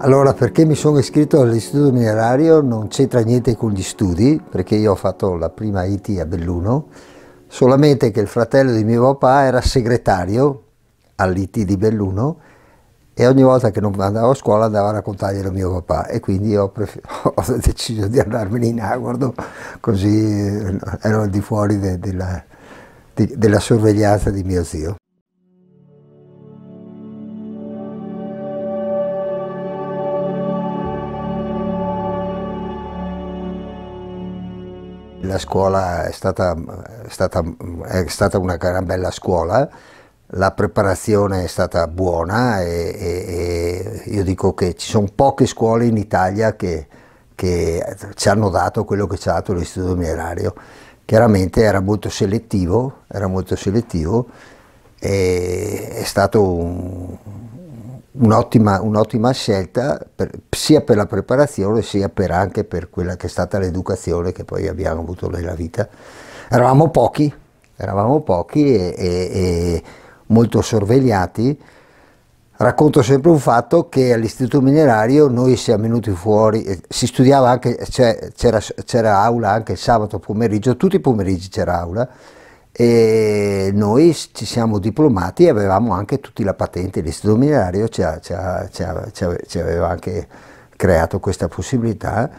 Allora, perché mi sono iscritto all'Istituto Minerario non c'entra niente con gli studi, perché io ho fatto la prima IT a Belluno, solamente che il fratello di mio papà era segretario all'IT di Belluno e ogni volta che non andavo a scuola andavo a raccontarglielo a mio papà e quindi ho, ho deciso di andarmene in Agordo, così eh, ero al di fuori della de de sorveglianza di mio zio. la scuola è stata, è stata, è stata una gran bella scuola, la preparazione è stata buona e, e, e, io dico che ci sono poche scuole in Italia che, che ci hanno dato quello che ci ha dato l'istituto minerario. Chiaramente era molto selettivo, era molto selettivo e è stato un, un'ottima, un'ottima, scelta per, sia per la preparazione sia per anche per quella che è stata l'educazione che poi abbiamo avuto nella vita. Eravamo pochi, eravamo pochi e, e, e molto sorvegliati. Racconto sempre un fatto che all'Istituto Minerario noi siamo venuti fuori, eh, si studiava anche, c'era, c'era aula anche il sabato pomeriggio, tutti i pomeriggi c'era aula, e noi ci siamo diplomati e avevamo anche tutti la patente, l'istituto minerario ci, ha, ci, ha, ci, ha, ci, aveva anche creato questa possibilità,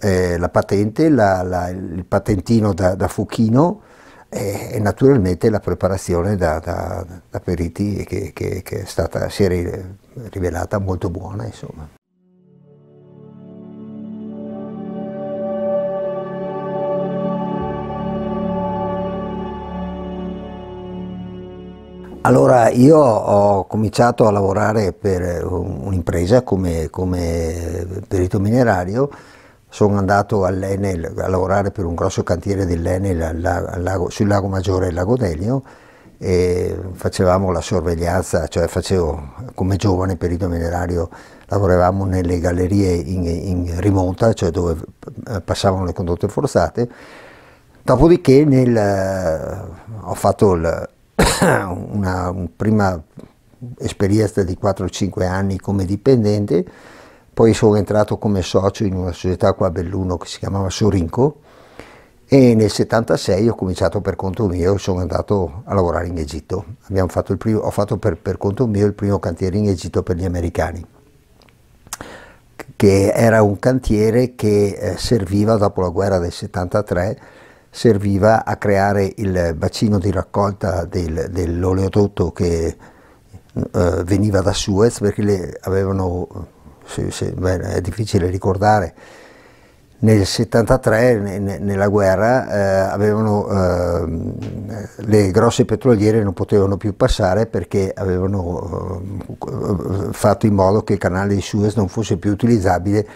eh, la patente, la, la, il patentino da, da fuochino e, eh, e, naturalmente la preparazione da, da, da periti che, che, che è stata, si è rivelata molto buona. Insomma. Allora io ho cominciato a lavorare per un'impresa come, come perito minerario, sono andato all'Enel a lavorare per un grosso cantiere dell'Enel al lago, al lago, sul lago Maggiore e Lago Delio e facevamo la sorveglianza, cioè facevo come giovane perito minerario, lavoravamo nelle gallerie in, in rimonta, cioè dove eh, passavano le condotte forzate, dopodiché nel, ho fatto il una, prima esperienza di 4-5 anni come dipendente, poi sono entrato come socio in una società qua a Belluno che si chiamava Sorinco e nel 76 ho cominciato per conto mio e sono andato a lavorare in Egitto. Abbiamo Fatto il primo, ho fatto per, per, conto mio il primo cantiere in Egitto per gli americani, che era un cantiere che eh, serviva dopo la guerra del 73 serviva a creare il bacino di raccolta del, dell'oleodotto che eh, veniva da Suez perché le avevano, se, se, beh, è difficile ricordare, nel 73 nella guerra eh, avevano, eh, le grosse petroliere non potevano più passare perché avevano eh, fatto in modo che il canale di Suez non fosse più utilizzabile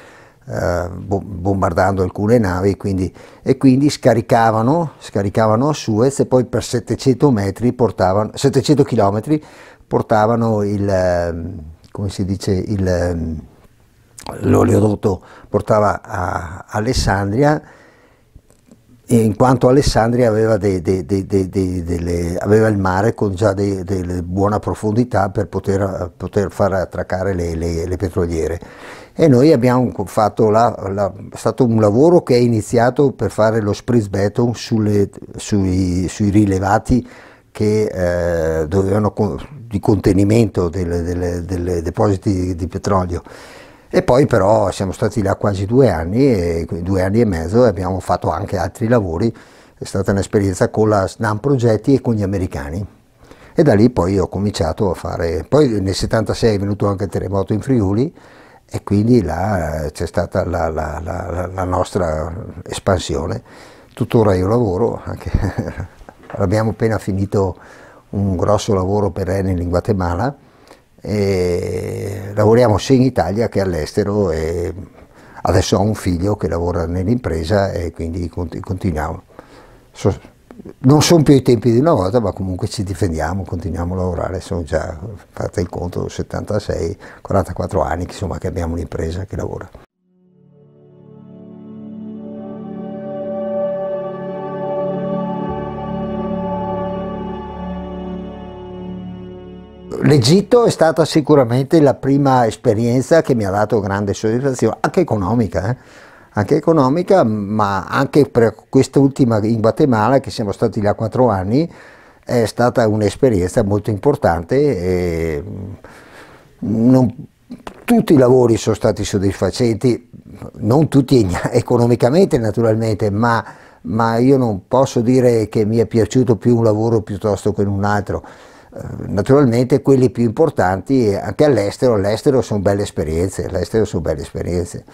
eh, bombardando alcune navi quindi, e quindi scaricavano, scaricavano a Suez e poi per 700, metri portavano, 700 km portavano il, ehm, come si dice, il, ehm, l'oleodotto portava a Alessandria in quanto Alessandria aveva, de, de, de, delle, aveva il mare con già delle buona profondità per poter, poter far attraccare le, le, le petroliere e noi abbiamo fatto la, la, stato un lavoro che è iniziato per fare lo spritzbeton sulle, sui, sui rilevati che, eh, dovevano, di contenimento dei depositi di petrolio. E poi però siamo stati là quasi due anni, e, due anni e mezzo e abbiamo fatto anche altri lavori, è stata un'esperienza con la SNAM Progetti e con gli americani. E da lì poi ho cominciato a fare, poi nel 76 è venuto anche il terremoto in Friuli, e quindi là eh, c'è stata la, la, la, la, nostra espansione. Tuttora io lavoro, abbiamo appena finito un grosso lavoro per Enel in Guatemala e lavoriamo sia in Italia che all'estero e adesso ho un figlio che lavora nell'impresa e quindi continuiamo. So non sono più i tempi di una volta, ma comunque ci difendiamo, continuiamo a lavorare, sono già, fate il conto, 76, 44 anni insomma, che abbiamo un'impresa che lavora. L'Egitto è stata sicuramente la prima esperienza che mi ha dato grande soddisfazione, anche economica. Eh? anche economica, ma anche per quest'ultima in Guatemala, che siamo stati là quattro anni, è stata un'esperienza molto importante. Mm, non, tutti i lavori sono stati soddisfacenti, non tutti economicamente naturalmente, ma, ma io non posso dire che mi è piaciuto più un lavoro piuttosto che un altro eh, naturalmente quelli più importanti anche all'estero, all'estero sono belle esperienze, all'estero sono belle esperienze.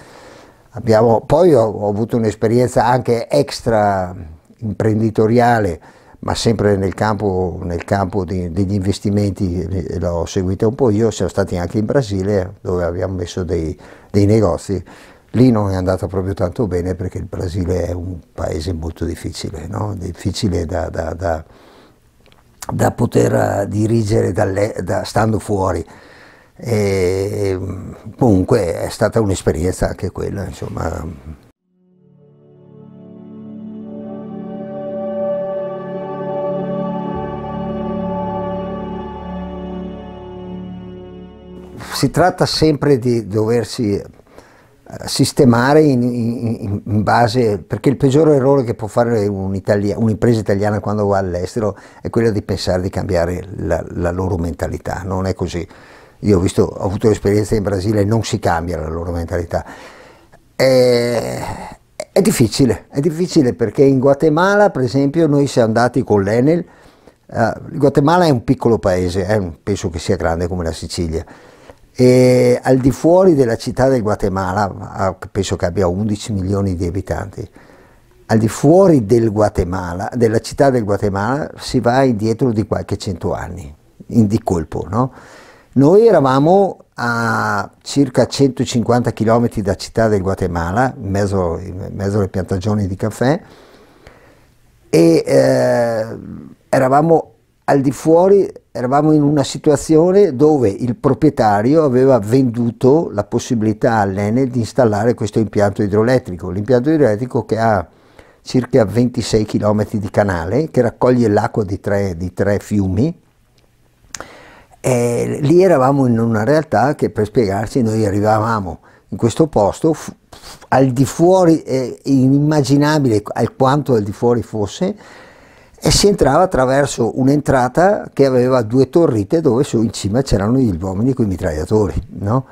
Abbiamo, poi ho, ho avuto un'esperienza anche extra imprenditoriale, ma sempre nel campo, nel campo di, degli investimenti, eh, l'ho seguita un po' io, siamo stati anche in Brasile dove abbiamo messo dei, dei negozi. Lì non è andato proprio tanto bene perché il Brasile è un paese molto difficile, no? difficile da, da, da, da, poter eh, dirigere da, stando fuori. E, comunque è stata un'esperienza anche quella, insomma. Si tratta sempre di doversi eh, sistemare in, in, in, base, perché il peggiore errore che può fare un'impresa italiana quando va all'estero è quello di pensare di cambiare la, la loro mentalità, non è così io ho, visto, ho avuto esperienze in Brasile, e non si cambia la loro mentalità. È, è, difficile, è difficile perché in Guatemala, per esempio, noi siamo andati con l'Enel, uh, Guatemala è un piccolo paese, eh, penso che sia grande come la Sicilia, e al di fuori della città del Guatemala, penso che abbia 11 milioni di abitanti, al di fuori del della città del Guatemala si va indietro di qualche cento anni, in, di colpo, no? Noi eravamo a circa 150 km da Città del Guatemala, in mezzo, in mezzo alle piantagioni di caffè, e eh, eravamo al di fuori, eravamo in una situazione dove il proprietario aveva venduto la possibilità all'Enel di installare questo impianto idroelettrico, l'impianto idroelettrico che ha circa 26 km di canale, che raccoglie l'acqua di, di tre fiumi, eh, lì eravamo in una realtà che per spiegarci noi arrivavamo in questo posto al di fuori, eh, inimmaginabile alquanto al di fuori fosse, e si entrava attraverso un'entrata che aveva due torrite dove su in cima c'erano gli uomini con i mitragliatori, no?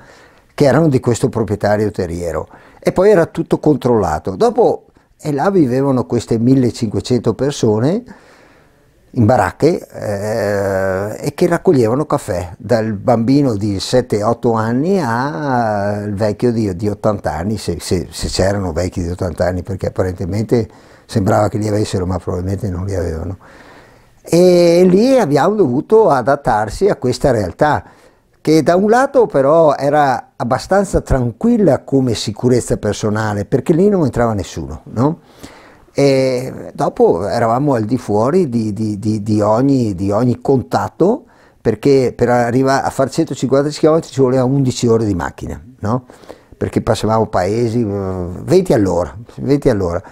che erano di questo proprietario terriero. E poi era tutto controllato. Dopo, e là vivevano queste 1500 persone in baracche eh, e che raccoglievano caffè dal bambino di 7-8 anni al vecchio di, di 80 anni, se, se, se c'erano vecchi di 80 anni, perché apparentemente sembrava che li avessero, ma probabilmente non li avevano. E lì abbiamo dovuto adattarsi a questa realtà che da un lato però era abbastanza tranquilla come sicurezza personale, perché lì non entrava nessuno, no? E dopo eravamo al di fuori di, di, di, di ogni, ogni, contatto perché per arrivare a fare 150 km ci voleva 11 ore di macchina, no? perché passavamo paesi 20 uh, all'ora, 20 all'ora.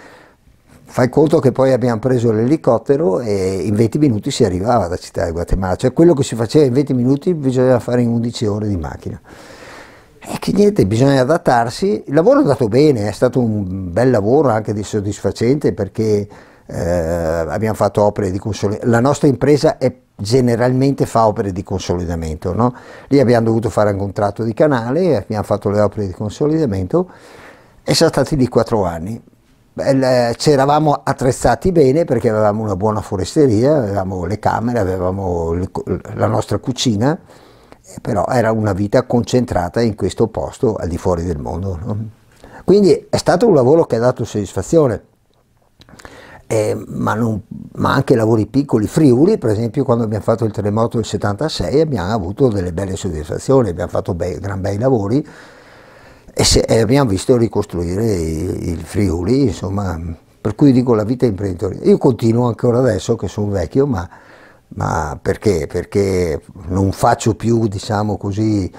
Fai conto che poi abbiamo preso l'elicottero e in 20 minuti si arrivava alla città di Guatemala, cioè quello che si faceva in 20 minuti bisognava fare in 11 ore di macchina. E eh, che niente, bisogna adattarsi. Il lavoro è andato bene, è stato un bel lavoro anche di soddisfacente perché eh, abbiamo fatto opere di consolidamento. La nostra impresa è, generalmente fa opere di consolidamento, no? Lì abbiamo dovuto fare un contratto di canale, abbiamo fatto le opere di consolidamento e sono stati lì quattro anni. Ci eravamo attrezzati bene perché avevamo una buona foresteria, avevamo le camere, avevamo la nostra cucina eh, però era una vita concentrata in questo posto al di fuori del mondo. No? Quindi è stato un lavoro che ha dato soddisfazione, eh, ma, non, ma, anche lavori piccoli, Friuli per esempio quando abbiamo fatto il terremoto del 76 abbiamo avuto delle belle soddisfazioni, abbiamo fatto bei, gran bei lavori e, se, e abbiamo visto ricostruire il Friuli, insomma, per cui dico la vita imprenditoriale. Io continuo ancora adesso che sono vecchio, ma ma perché? Perché non faccio più, diciamo così,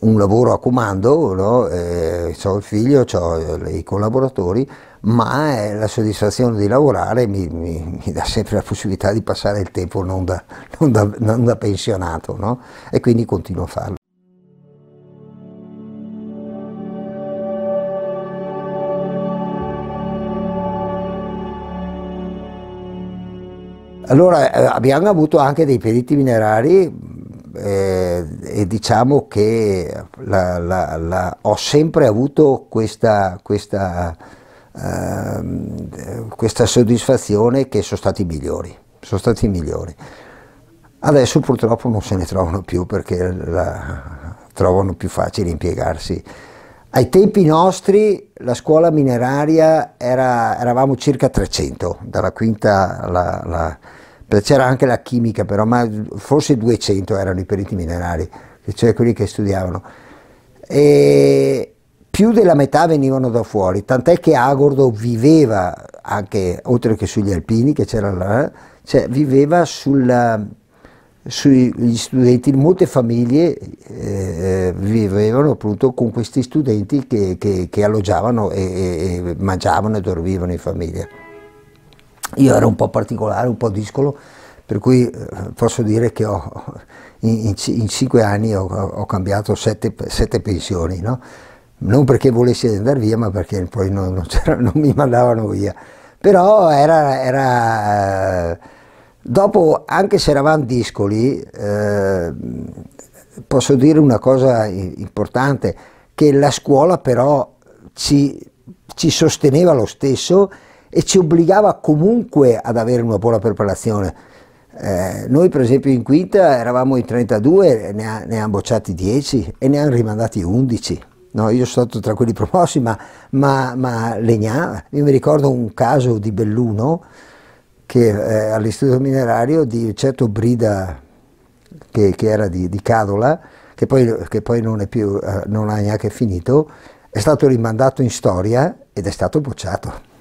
un lavoro a comando, no? eh, ho il figlio, ho i collaboratori, ma eh, la soddisfazione di lavorare mi, mi, mi, dà sempre la possibilità di passare il tempo non da, non da, non da pensionato no? e quindi continuo a farlo. Allora eh, abbiamo avuto anche dei periti minerari eh, e diciamo che la, la, la, ho sempre avuto questa, questa, eh, questa, soddisfazione che sono stati migliori, sono stati migliori. Adesso purtroppo non se ne trovano più perché trovano più facile impiegarsi. Ai tempi nostri la scuola mineraria era, eravamo circa 300, dalla quinta alla c'era anche la chimica però, ma forse 200 erano i periti minerari, cioè quelli che studiavano. E più della metà venivano da fuori, tant'è che Agordo viveva anche, oltre che sugli alpini, che c'era là, cioè viveva sulla, sugli studenti, molte famiglie eh, vivevano appunto con questi studenti che, che, che alloggiavano e, e, e mangiavano e dormivano in famiglia. Io ero un po' particolare, un po' discolo, per cui eh, posso dire che ho, in, in, cinque anni ho, ho cambiato sette, sette pensioni, no? non perché volessi andare via, ma perché poi non, non, non mi mandavano via. Però era, era dopo, anche se eravamo discoli, eh, posso dire una cosa importante, che la scuola però ci, ci sosteneva lo stesso e ci obbligava comunque ad avere una buona preparazione. Eh, noi per esempio in quinta eravamo in 32, ne, ha, ne hanno bocciati 10 e ne hanno rimandati 11. No, io sono stato tra quelli promossi, ma, ma, ma legnava. Io mi ricordo un caso di Belluno che eh, all'istituto minerario di un certo Brida, che, che era di, di Cadola, che poi, che poi non, più, eh, non ha neanche finito, è stato rimandato in storia ed è stato bocciato.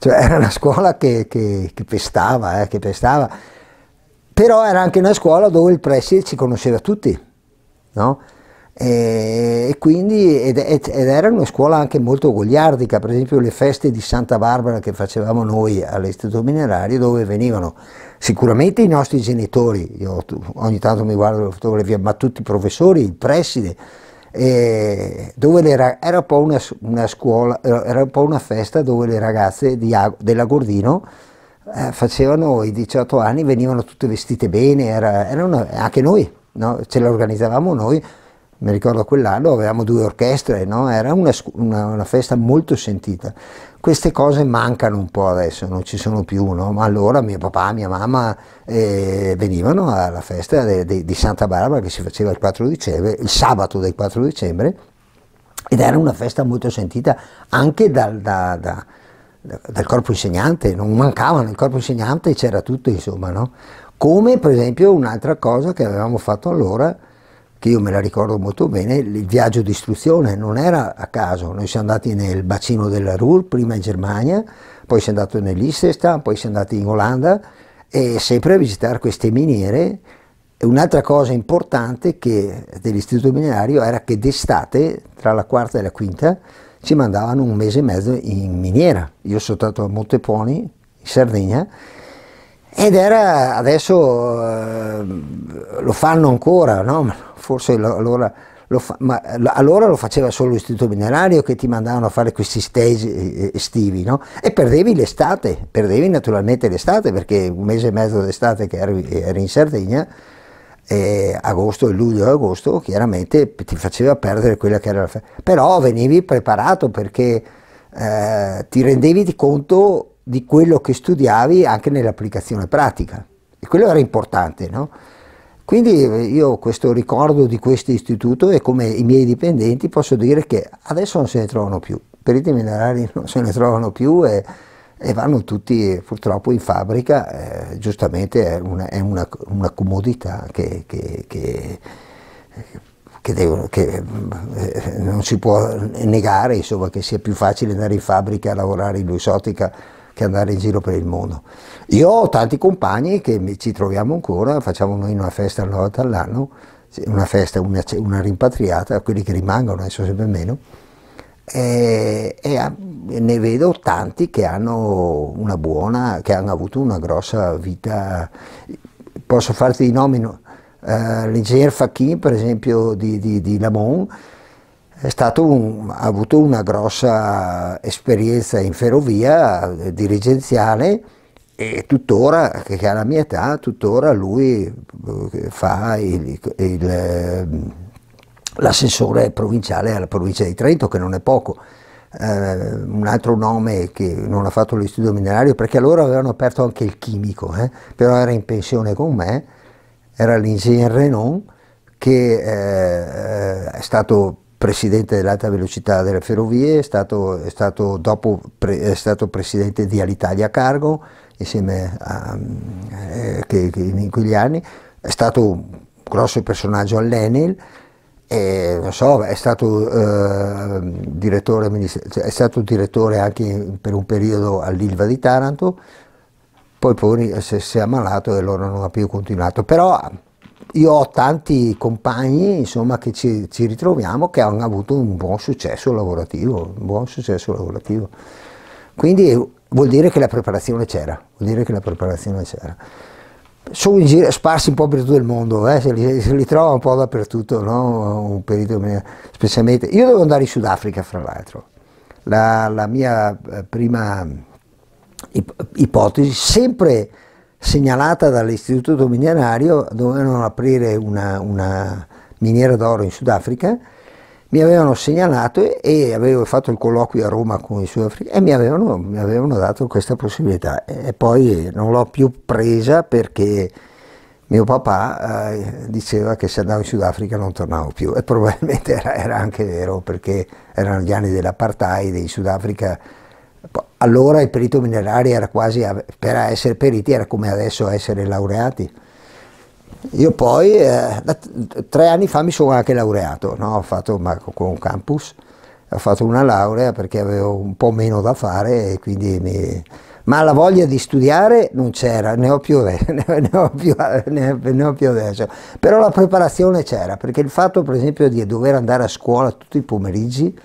Cioè, era una scuola che, che, che pestava, eh, che pestava. Però era anche una scuola dove il preside ci conosceva tutti, no? E, e quindi, ed, ed, ed, era una scuola anche molto goliardica, per esempio le feste di Santa Barbara che facevamo noi all'Istituto Minerario, dove venivano sicuramente i nostri genitori, io ogni tanto mi guardo le fotografie, ma tutti i professori, il preside, dove le, era, un po una, una scuola, era un po' una festa dove le ragazze di, dell'Agordino eh, facevano i 18 anni, venivano tutte vestite bene, era, era anche noi, no? ce l'organizzavamo noi, mi ricordo quell'anno avevamo due orchestre, no? era una, una, una, festa molto sentita. Queste cose mancano un po' adesso, non ci sono più, no? ma allora mio papà, e mia mamma eh, venivano alla festa de, de, di Santa Barbara che si faceva il 4 dicembre, il sabato del 4 dicembre, ed era una festa molto sentita anche dal, da, da, dal corpo insegnante, non mancavano il corpo insegnante, c'era tutto insomma. No? Come per esempio un'altra cosa che avevamo fatto allora, che io me la ricordo molto bene, il viaggio di istruzione non era a caso, noi siamo andati nel bacino della Ruhr, prima in Germania, poi siamo andati nell'Istestan, poi siamo andati in Olanda e sempre a visitare queste miniere. Un'altra cosa importante che, dell'istituto minerario era che d'estate, tra la quarta e la quinta, ci mandavano un mese e mezzo in miniera. Io sono stato a Monteponi, in Sardegna, ed era, adesso eh, lo fanno ancora, no? forse allora lo, fa, ma, allora lo faceva solo l'istituto minerario che ti mandavano a fare questi stage eh, estivi, no? E perdevi l'estate, perdevi naturalmente l'estate perché un mese e mezzo d'estate che eri, eri in Sardegna, eh, agosto e luglio e agosto, chiaramente ti faceva perdere quella che era la festa. Però venivi preparato perché eh, ti rendevi conto di quello che studiavi anche nell'applicazione pratica. E quello era importante, no? Quindi eh, io questo ricordo di questo istituto e come i miei dipendenti posso dire che adesso non se ne trovano più, per i minerali non se ne trovano più e, e vanno tutti purtroppo in fabbrica, eh, giustamente è una, è una, una comodità che, che, che, che devono, eh, non si può negare, insomma, che sia più facile andare in fabbrica a lavorare in Luisotica che andare in giro per il mondo. Io ho tanti compagni che ci troviamo ancora, facciamo noi una festa una volta all'anno, una festa, una, una rimpatriata, quelli che rimangono, adesso sempre meno, e, e, ne vedo tanti che hanno una buona, che hanno avuto una grossa vita. Posso farti i nomi, no? uh, eh, l'ingegner Fachin per esempio di, di, di Lamont, è stato un, ha avuto una grossa esperienza in ferrovia eh, dirigenziale e tuttora, che alla mia età, tuttora lui eh, fa il, il, ehm, l'assessore provinciale alla provincia di Trento, che non è poco. Eh, un altro nome che non ha fatto l'istituto minerario perché allora avevano aperto anche il chimico, eh? però era in pensione con me, era l'ingegner Renon che eh, eh, è stato presidente dell'alta velocità delle ferrovie, è stato, è stato dopo pre, è stato presidente di Alitalia Cargo insieme a, eh, che, che in quegli anni, è stato un grosso personaggio all'Enel. E, so, è, stato, eh, direttore, cioè, è stato, direttore, anche per un periodo all'Ilva di Taranto, poi, poi si è ammalato e allora non ha più continuato. Però io ho tanti compagni insomma, che ci, ci, ritroviamo che hanno avuto un buon successo lavorativo, un buon successo lavorativo. Quindi eh, vuol dire che la preparazione c'era, vuol dire che la preparazione c'era. Sono in giro, sparsi un po' per tutto il mondo, eh, se, li, se, li, trova un po' dappertutto, no? un periodo specialmente. Io devo andare in Sudafrica, fra l'altro. La, la mia eh, prima ipotesi, sempre segnalata dall'istituto dominianario, dovevano aprire una, una miniera d'oro in Sudafrica, mi avevano segnalato e, e, avevo fatto il colloquio a Roma con i Sudafricani e mi avevano, mi avevano, dato questa possibilità e poi non l'ho più presa perché mio papà eh, diceva che se andavo in Sudafrica non tornavo più e probabilmente era, era anche vero perché erano gli anni dell'apartheid in Sudafrica allora il perito minerario era quasi, per essere periti era come adesso essere laureati. Io poi, eh, tre anni fa mi sono anche laureato, no? ho fatto ma, con un campus, ho fatto una laurea perché avevo un po' meno da fare mi... Ma la voglia di studiare non c'era, ne ho, più, ne, ho più, ne ho più adesso. Però la preparazione c'era, perché il fatto per esempio di dover andare a scuola tutti i pomeriggi,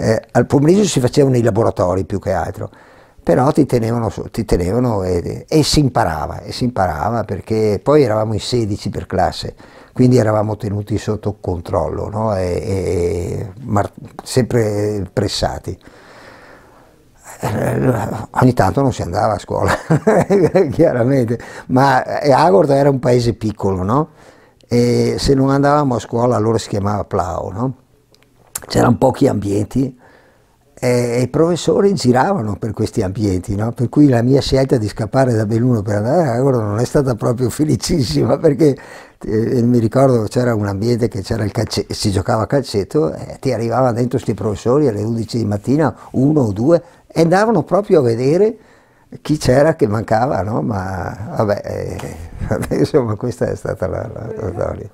eh, al pomeriggio si facevano i laboratori più che altro, però ti tenevano, ti tenevano e, e, si imparava, e si imparava perché poi eravamo in 16 per classe, quindi eravamo tenuti sotto controllo, no? e, mar, sempre pressati eh, ogni tanto non si andava a scuola, chiaramente, ma eh, Agorda era un paese piccolo, no? E se non andavamo a scuola allora si chiamava Plau, no? c'erano pochi ambienti e i professori giravano per questi ambienti, no? per cui la mia scelta di scappare da Belluno per andare a Agoro non è stata proprio felicissima perché eh, mi ricordo c'era un ambiente che calce, si giocava a calcetto e eh, ti arrivavano dentro questi professori alle 11 di mattina, uno o due, e andavano proprio a vedere chi c'era che mancava, no? ma vabbè, eh, insomma questa è stata la, la, la storia.